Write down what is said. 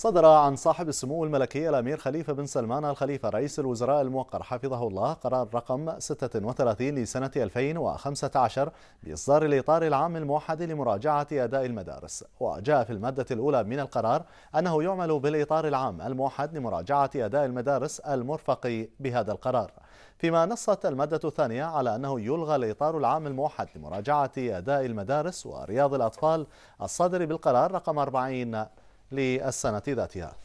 صدر عن صاحب السمو الملكي الأمير خليفة بن سلمان الخليفة رئيس الوزراء الموقر حفظه الله قرار رقم 36 لسنة 2015 بإصدار الإطار العام الموحد لمراجعة أداء المدارس وجاء في المادة الأولى من القرار أنه يعمل بالإطار العام الموحد لمراجعة أداء المدارس المرفق بهذا القرار فيما نصت المادة الثانية على أنه يلغى الإطار العام الموحد لمراجعة أداء المدارس ورياض الأطفال الصادر بالقرار رقم 40 للسنة ذاتها